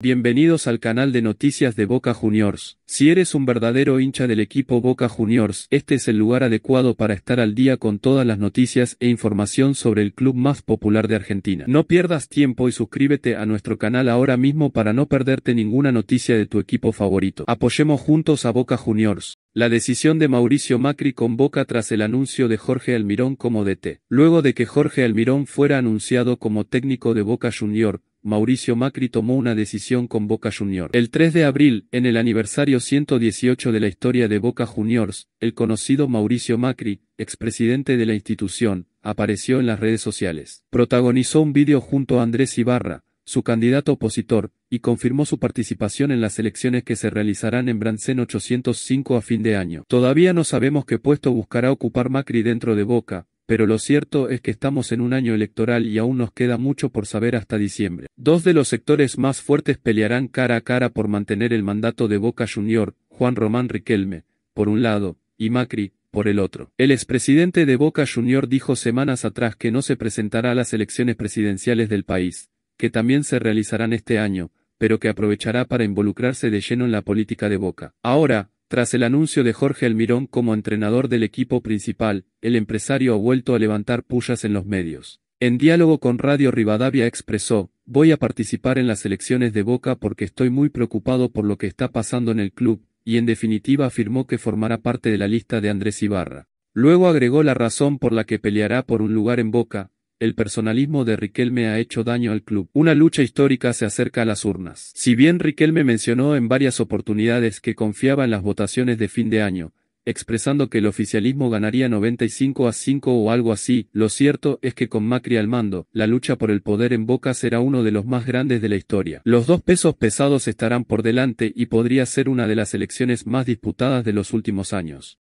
Bienvenidos al canal de noticias de Boca Juniors. Si eres un verdadero hincha del equipo Boca Juniors, este es el lugar adecuado para estar al día con todas las noticias e información sobre el club más popular de Argentina. No pierdas tiempo y suscríbete a nuestro canal ahora mismo para no perderte ninguna noticia de tu equipo favorito. Apoyemos juntos a Boca Juniors. La decisión de Mauricio Macri con Boca tras el anuncio de Jorge Almirón como DT. Luego de que Jorge Almirón fuera anunciado como técnico de Boca Juniors, Mauricio Macri tomó una decisión con Boca Juniors. El 3 de abril, en el aniversario 118 de la historia de Boca Juniors, el conocido Mauricio Macri, expresidente de la institución, apareció en las redes sociales. Protagonizó un vídeo junto a Andrés Ibarra, su candidato opositor, y confirmó su participación en las elecciones que se realizarán en Brandsen 805 a fin de año. Todavía no sabemos qué puesto buscará ocupar Macri dentro de Boca, pero lo cierto es que estamos en un año electoral y aún nos queda mucho por saber hasta diciembre. Dos de los sectores más fuertes pelearán cara a cara por mantener el mandato de Boca Junior, Juan Román Riquelme, por un lado, y Macri, por el otro. El expresidente de Boca Junior dijo semanas atrás que no se presentará a las elecciones presidenciales del país, que también se realizarán este año, pero que aprovechará para involucrarse de lleno en la política de Boca. Ahora, tras el anuncio de Jorge Almirón como entrenador del equipo principal, el empresario ha vuelto a levantar pullas en los medios. En diálogo con Radio Rivadavia expresó, voy a participar en las elecciones de Boca porque estoy muy preocupado por lo que está pasando en el club, y en definitiva afirmó que formará parte de la lista de Andrés Ibarra. Luego agregó la razón por la que peleará por un lugar en Boca, el personalismo de Riquelme ha hecho daño al club. Una lucha histórica se acerca a las urnas. Si bien Riquelme mencionó en varias oportunidades que confiaba en las votaciones de fin de año, expresando que el oficialismo ganaría 95 a 5 o algo así, lo cierto es que con Macri al mando, la lucha por el poder en Boca será uno de los más grandes de la historia. Los dos pesos pesados estarán por delante y podría ser una de las elecciones más disputadas de los últimos años.